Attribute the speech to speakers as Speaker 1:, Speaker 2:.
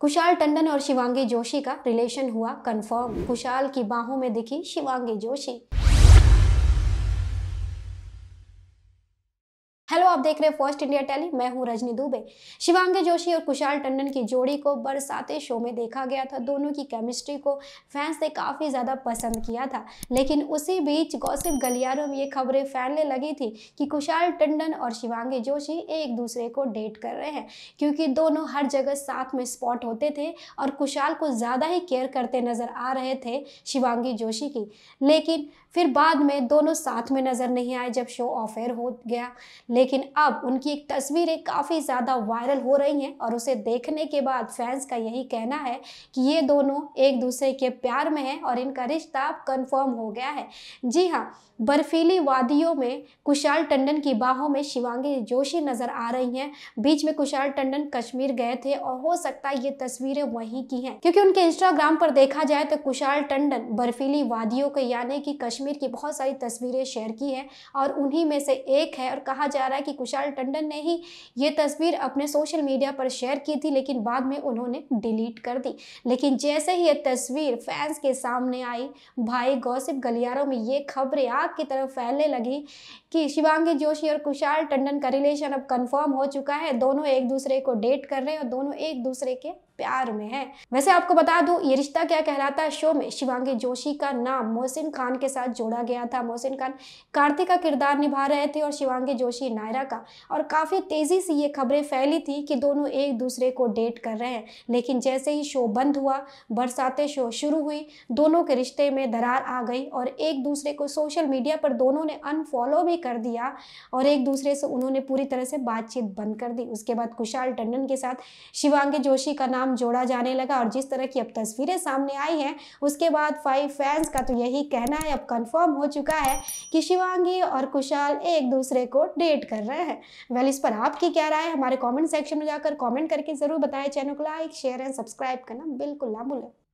Speaker 1: कुशाल टंडन और शिवांगी जोशी का रिलेशन हुआ कंफर्म कुशाल की बाहों में दिखी शिवांगी जोशी हेलो आप देख रहे हैं फर्स्ट इंडिया टेली मैं हूं रजनी दुबे शिवांगी जोशी और कुशाल टंडन की जोड़ी को बरसाते शो में देखा गया था दोनों की केमिस्ट्री को फैंस ने काफ़ी ज़्यादा पसंद किया था लेकिन उसी बीच गौसिफ गलियारों में ये खबरें फैलने लगी थी कि कुशाल टंडन और शिवांगी जोशी एक दूसरे को डेट कर रहे हैं क्योंकि दोनों हर जगह साथ में स्पॉट होते थे और कुशाल को ज़्यादा ही केयर करते नज़र आ रहे थे शिवांगी जोशी की लेकिन फिर बाद में दोनों साथ में नज़र नहीं आए जब शो ऑफ एयर हो गया लेकिन लेकिन अब उनकी एक तस्वीरें काफ़ी ज़्यादा वायरल हो रही हैं और उसे देखने के बाद फैंस का यही कहना है कि ये दोनों एक दूसरे के प्यार में हैं और इनका रिश्ता कन्फर्म हो गया है जी हाँ बर्फीली वादियों में कुशाल टंडन की बाहों में शिवांगी जोशी नज़र आ रही हैं बीच में कुशाल टंडन कश्मीर गए थे और हो सकता है ये तस्वीरें वहीं की हैं क्योंकि उनके इंस्टाग्राम पर देखा जाए तो कुशाल टंडन बर्फीली वादियों के यानी कि कश्मीर की बहुत सारी तस्वीरें शेयर की हैं और उन्हीं में से एक है और कहा जा रहा है बताया कि कुशाल टंडन ने ही ये तस्वीर अपने सोशल मीडिया पर शेयर की थी लेकिन बाद में उन्होंने डिलीट कर दी लेकिन जैसे ही ये तस्वीर फैंस के सामने आई भाई गौसिप गलियारों में ये खबरें आग की तरफ फैलने लगी कि शिवांगी जोशी और कुशाल टंडन का रिलेशन अब कन्फर्म हो चुका है दोनों एक दूसरे को डेट कर रहे हैं और दोनों एक दूसरे के प्यार में है वैसे आपको बता दूं ये रिश्ता क्या कहलाता है शो में शिवांगी जोशी का नाम मोहसिन खान के साथ जोड़ा गया था मोहसिन खान कार्तिक का किरदार निभा रहे थे और शिवांगी जोशी नायरा का और काफ़ी तेज़ी से ये खबरें फैली थी कि दोनों एक दूसरे को डेट कर रहे हैं लेकिन जैसे ही शो बंद हुआ बरसाते शो शुरू हुई दोनों के रिश्ते में दरार आ गई और एक दूसरे को सोशल मीडिया पर दोनों ने अनफॉलो भी कर दिया और एक दूसरे से उन्होंने पूरी तरह से बातचीत बंद कर दी उसके बाद कुशाल टंडन के साथ शिवांगी जोशी का नाम नाम जोड़ा जाने लगा और जिस तरह की अब तस्वीरें सामने आई हैं उसके बाद फाइव फैंस का तो यही कहना है अब कंफर्म हो चुका है कि शिवांगी और कुशाल एक दूसरे को डेट कर रहे हैं वेल इस पर आपकी क्या राय है हमारे कॉमेंट सेक्शन में जाकर कॉमेंट करके ज़रूर बताएं चैनल को लाइक शेयर एंड सब्सक्राइब करना बिल्कुल ना भूलें